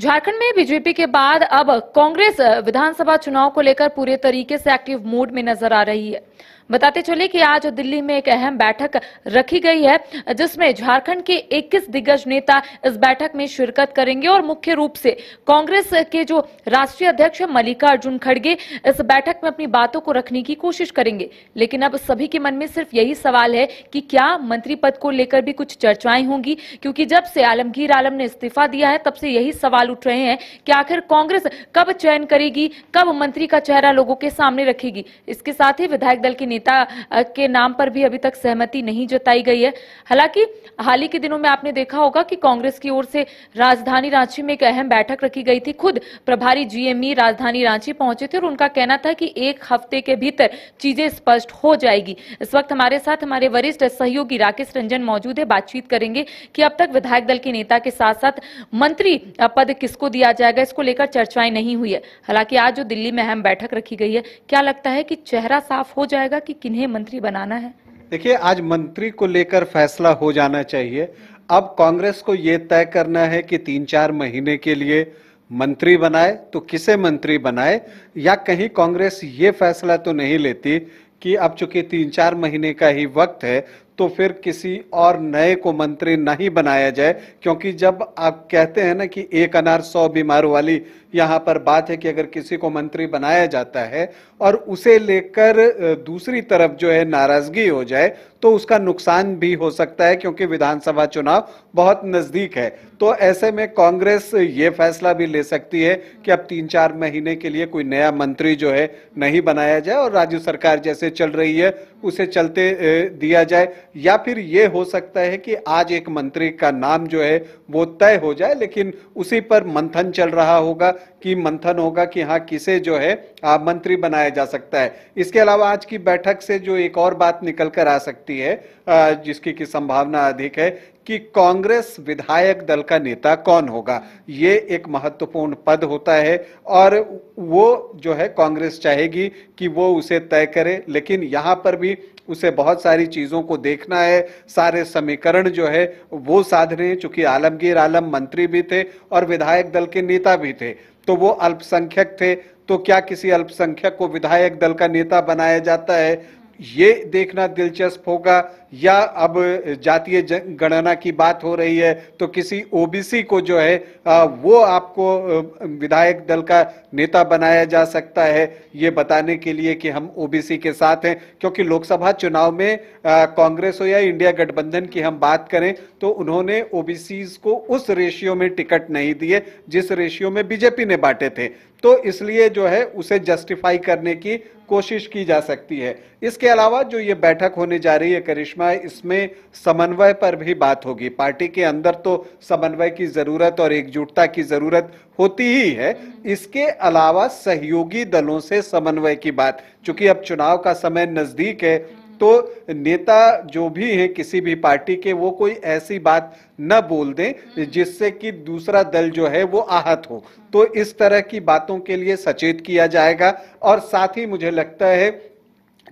झारखंड में बीजेपी के बाद अब कांग्रेस विधानसभा चुनाव को लेकर पूरे तरीके से एक्टिव मोड में नजर आ रही है बताते चले कि आज दिल्ली में एक अहम बैठक रखी गई है जिसमें झारखंड के 21 दिग्गज नेता इस बैठक में शिरकत करेंगे और मुख्य रूप से कांग्रेस के जो राष्ट्रीय अध्यक्ष मल्लिकार्जुन खड़गे इस बैठक में अपनी बातों को रखने की कोशिश करेंगे लेकिन अब सभी के मन में सिर्फ यही सवाल है कि क्या मंत्री पद को लेकर भी कुछ चर्चाएं होंगी क्योंकि जब से आलमगीर आलम ने इस्तीफा दिया है तब से यही सवाल उठ रहे हैं कि आखिर कांग्रेस कब चयन करेगी कब मंत्री का चेहरा लोगों के सामने रखेगी इसके साथ ही विधायक दल के नेता के नाम पर भी अभी तक सहमति नहीं जताई गई है हालांकि हाल ही के दिनों में आपने देखा होगा कि कांग्रेस की ओर से राजधानी रांची में एक अहम बैठक रखी गई थी खुद प्रभारी जीएमई राजधानी रांची पहुंचे थे और उनका कहना था कि एक हफ्ते के भीतर चीजें स्पष्ट हो जाएगी इस वक्त हमारे साथ हमारे वरिष्ठ सहयोगी राकेश रंजन मौजूद है बातचीत करेंगे कि अब तक विधायक दल के नेता के साथ साथ मंत्री पद किसको दिया जाएगा इसको लेकर चर्चाएं नहीं हुई है हालांकि आज जो दिल्ली में अहम बैठक रखी गई है क्या लगता है कि चेहरा साफ हो जाए जाएगा कि किन्हें मंत्री बनाना है देखिए आज मंत्री को लेकर फैसला हो जाना चाहिए अब कांग्रेस को ये तय करना है कि तीन चार महीने के लिए मंत्री बनाए तो किसे मंत्री बनाए या कहीं कांग्रेस ये फैसला तो नहीं लेती कि अब चूंकि तीन चार महीने का ही वक्त है तो फिर किसी और नए को मंत्री नहीं बनाया जाए क्योंकि जब आप कहते हैं ना कि एक अनार सौ बीमार वाली यहाँ पर बात है कि अगर किसी को मंत्री बनाया जाता है और उसे लेकर दूसरी तरफ जो है नाराजगी हो जाए तो उसका नुकसान भी हो सकता है क्योंकि विधानसभा चुनाव बहुत नज़दीक है तो ऐसे में कांग्रेस ये फैसला भी ले सकती है कि अब तीन चार महीने के लिए कोई नया मंत्री जो है नहीं बनाया जाए और राज्य सरकार जैसे चल रही है उसे चलते दिया जाए या फिर ये हो सकता है कि आज एक मंत्री का नाम जो है वो तय हो जाए लेकिन उसी पर मंथन चल रहा होगा कि मंथन होगा कि हाँ किसे जो है मंत्री बनाया जा सकता है इसके अलावा आज की बैठक से जो एक और बात निकल कर आ सकती है जिसकी की संभावना अधिक है कि कांग्रेस विधायक दल का नेता कौन होगा ये एक महत्वपूर्ण पद होता है और वो जो है कांग्रेस चाहेगी कि वो उसे तय करे लेकिन यहाँ पर भी उसे बहुत सारी चीज़ों को देखना है सारे समीकरण जो है वो साधने चूंकि आलमगीर आलम मंत्री भी थे और विधायक दल के नेता भी थे तो वो अल्पसंख्यक थे तो क्या किसी अल्पसंख्यक को विधायक दल का नेता बनाया जाता है ये देखना दिलचस्प होगा या अब जातीय गणना की बात हो रही है तो किसी ओबीसी को जो है वो आपको विधायक दल का नेता बनाया जा सकता है ये बताने के लिए कि हम ओबीसी के साथ हैं क्योंकि लोकसभा चुनाव में कांग्रेस हो या इंडिया गठबंधन की हम बात करें तो उन्होंने ओबीसी को उस रेशियो में टिकट नहीं दिए जिस रेशियो में बीजेपी ने बांटे थे तो इसलिए जो है उसे जस्टिफाई करने की कोशिश की जा सकती है इसके अलावा जो ये बैठक होने जा रही है करिश्मा इसमें समन्वय पर भी बात होगी पार्टी के अंदर तो समन्वय की जरूरत और एकजुटता की जरूरत होती ही है इसके अलावा सहयोगी दलों से समन्वय की बात चूंकि अब चुनाव का समय नजदीक है तो नेता जो भी हैं किसी भी पार्टी के वो कोई ऐसी बात न बोल दें हम्म। जिससे कि दूसरा दल जो है वो आहत हो तो इस तरह की बातों के लिए सचेत किया जाएगा और साथ ही मुझे लगता है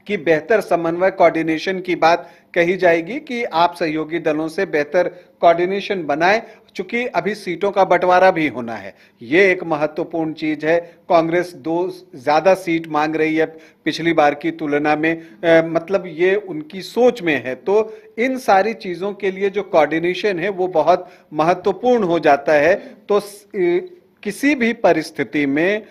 की बेहतर समन्वय कोऑर्डिनेशन की बात कही जाएगी कि आप सहयोगी दलों से बेहतर कोऑर्डिनेशन बनाए चूंकि अभी सीटों का बंटवारा भी होना है ये एक महत्वपूर्ण चीज है कांग्रेस दो ज्यादा सीट मांग रही है पिछली बार की तुलना में ए, मतलब ये उनकी सोच में है तो इन सारी चीजों के लिए जो कोऑर्डिनेशन है वो बहुत महत्वपूर्ण हो जाता है तो किसी भी परिस्थिति में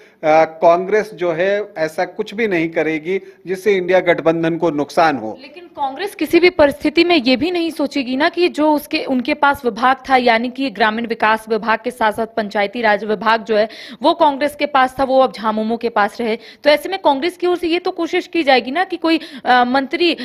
कांग्रेस जो है ऐसा कुछ भी नहीं करेगी जिससे इंडिया गठबंधन को नुकसान हो लेकिन कांग्रेस किसी भी परिस्थिति में ये भी नहीं सोचेगी ना कि जो उसके उनके पास विभाग था यानी कि ग्रामीण विकास विभाग के साथ साथ पंचायती राज विभाग जो है वो कांग्रेस के पास था वो अब झामुमो के पास रहे तो ऐसे में कांग्रेस की ओर से ये तो कोशिश की जाएगी ना कि कोई आ, मंत्री आ,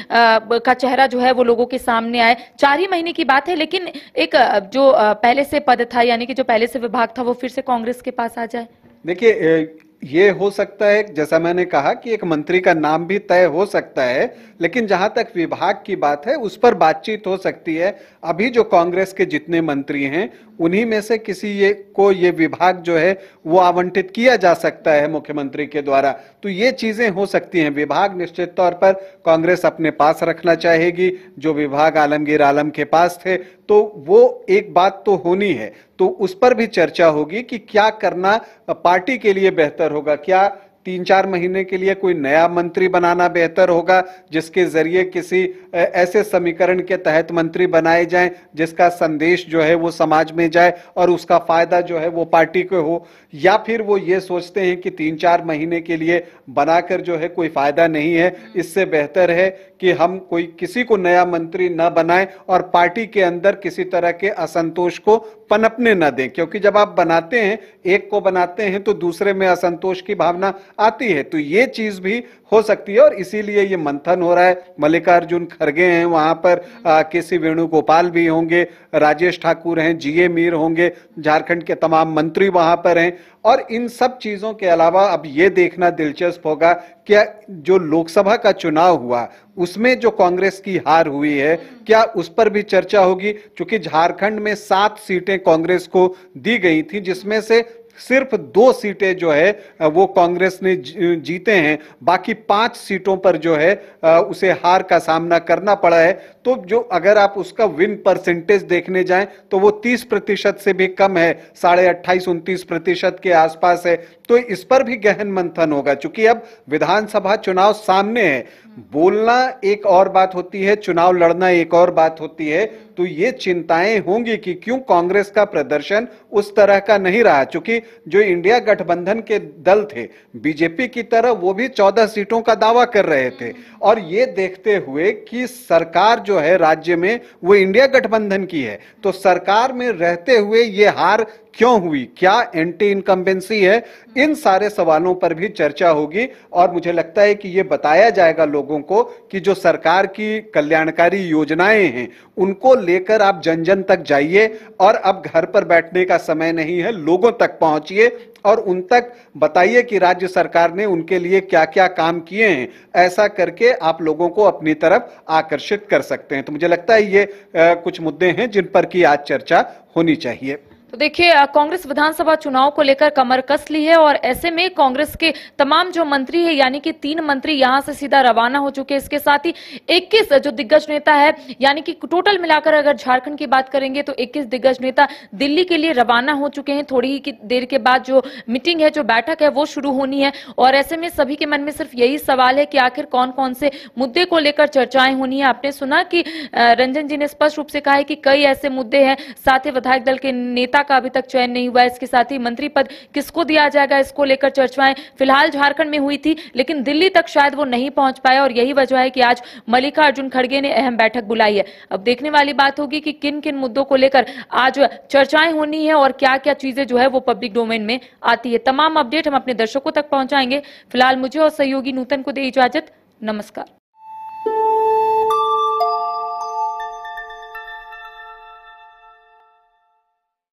का चेहरा जो है वो लोगों के सामने आए चार ही महीने की बात है लेकिन एक जो पहले से पद था यानी कि जो पहले से विभाग था वो फिर से कांग्रेस कांग्रेस के पास आ जाए देखिए ये हो सकता है जैसा मैंने कहा कि एक मंत्री का नाम भी तय हो सकता है लेकिन जहां तक विभाग की बात है उस पर बातचीत हो सकती है अभी जो कांग्रेस के जितने मंत्री हैं उन्हीं में से किसी ये को ये विभाग जो है वो आवंटित किया जा सकता है मुख्यमंत्री के द्वारा तो ये चीजें हो सकती हैं विभाग निश्चित तौर पर कांग्रेस अपने पास रखना चाहेगी जो विभाग आलमगीर आलम के पास थे तो वो एक बात तो होनी है तो उस पर भी चर्चा होगी कि क्या करना पार्टी के लिए बेहतर होगा क्या तीन चार महीने के लिए कोई नया मंत्री बनाना बेहतर होगा जिसके जरिए किसी ऐसे समीकरण के तहत मंत्री बनाए जाएं जिसका संदेश जो है वो समाज में जाए और उसका फायदा जो है वो पार्टी को हो या फिर वो ये सोचते हैं कि तीन चार महीने के लिए बनाकर जो है कोई फायदा नहीं है हम्म। इससे बेहतर है कि हम कोई किसी को नया मंत्री न बनाए और पार्टी के अंदर किसी तरह के असंतोष को पनपने ना दें क्योंकि जब आप बनाते हैं एक को बनाते हैं तो दूसरे में असंतोष की भावना आती है तो ये चीज भी हो सकती है और इसीलिए ये मंथन हो रहा है मल्लिकार्जुन खड़गे हैं वहां पर के सी वेणुगोपाल भी होंगे राजेश ठाकुर हैं जी ए मीर होंगे झारखंड के तमाम मंत्री वहां पर हैं और इन सब चीज़ों के अलावा अब ये देखना दिलचस्प होगा क्या जो लोकसभा का चुनाव हुआ उसमें जो कांग्रेस की हार हुई है क्या उस पर भी चर्चा होगी क्योंकि झारखंड में सात सीटें कांग्रेस को दी गई थी जिसमें से सिर्फ दो सीटें जो है वो कांग्रेस ने जीते हैं बाकी पांच सीटों पर जो है उसे हार का सामना करना पड़ा है तो जो अगर आप उसका विन परसेंटेज देखने जाएं तो वो 30 प्रतिशत से भी कम है साढ़े अट्ठाईस उनतीस प्रतिशत के आसपास है तो इस पर भी गहन मंथन होगा चूंकि अब विधानसभा चुनाव सामने है बोलना एक और बात होती है चुनाव लड़ना एक और बात होती है तो ये चिंताएं होंगी कि क्यों कांग्रेस का प्रदर्शन उस तरह का नहीं रहा चूंकि जो इंडिया गठबंधन के दल थे बीजेपी की तरह वो भी 14 सीटों का दावा कर रहे थे और ये देखते हुए कि सरकार जो है राज्य में वो इंडिया गठबंधन की है तो सरकार में रहते हुए ये हार क्यों हुई क्या एंटी इनकम्बेंसी है इन सारे सवालों पर भी चर्चा होगी और मुझे लगता है कि ये बताया जाएगा लोगों को कि जो सरकार की कल्याणकारी योजनाएं हैं उनको लेकर आप जन जन तक जाइए और अब घर पर बैठने का समय नहीं है लोगों तक पहुंचिए और उन तक बताइए कि राज्य सरकार ने उनके लिए क्या क्या काम किए हैं ऐसा करके आप लोगों को अपनी तरफ आकर्षित कर सकते हैं तो मुझे लगता है ये आ, कुछ मुद्दे हैं जिन पर की आज चर्चा होनी चाहिए तो देखिए कांग्रेस विधानसभा चुनाव को लेकर कमर कस ली है और ऐसे में कांग्रेस के तमाम जो मंत्री है यानी कि तीन मंत्री यहां से सीधा रवाना हो चुके हैं इसके साथ ही 21 जो दिग्गज नेता है यानी कि टोटल मिलाकर अगर झारखंड की बात करेंगे तो 21 दिग्गज नेता दिल्ली के लिए रवाना हो चुके हैं थोड़ी ही देर के बाद जो मीटिंग है जो बैठक है वो शुरू होनी है और ऐसे में सभी के मन में सिर्फ यही सवाल है कि आखिर कौन कौन से मुद्दे को लेकर चर्चाएं होनी है आपने सुना की रंजन जी ने स्पष्ट रूप से कहा है कि कई ऐसे मुद्दे हैं साथ ही विधायक दल के नेता नेता का अभी तक चयन नहीं हुआ इसके साथ ही मंत्री पद किसको दिया जाएगा इसको लेकर चर्चाएं फिलहाल झारखंड में हुई थी लेकिन दिल्ली तक शायद वो नहीं पहुंच पाए और यही वजह है कि आज मल्लिकार्जुन खड़गे ने अहम बैठक बुलाई है अब देखने वाली बात होगी कि किन किन मुद्दों को लेकर आज चर्चाएं होनी है और क्या क्या चीजें जो है वो पब्लिक डोमेन में आती है तमाम अपडेट हम अपने दर्शकों तक पहुंचाएंगे फिलहाल मुझे और सहयोगी नूतन को दे इजाजत नमस्कार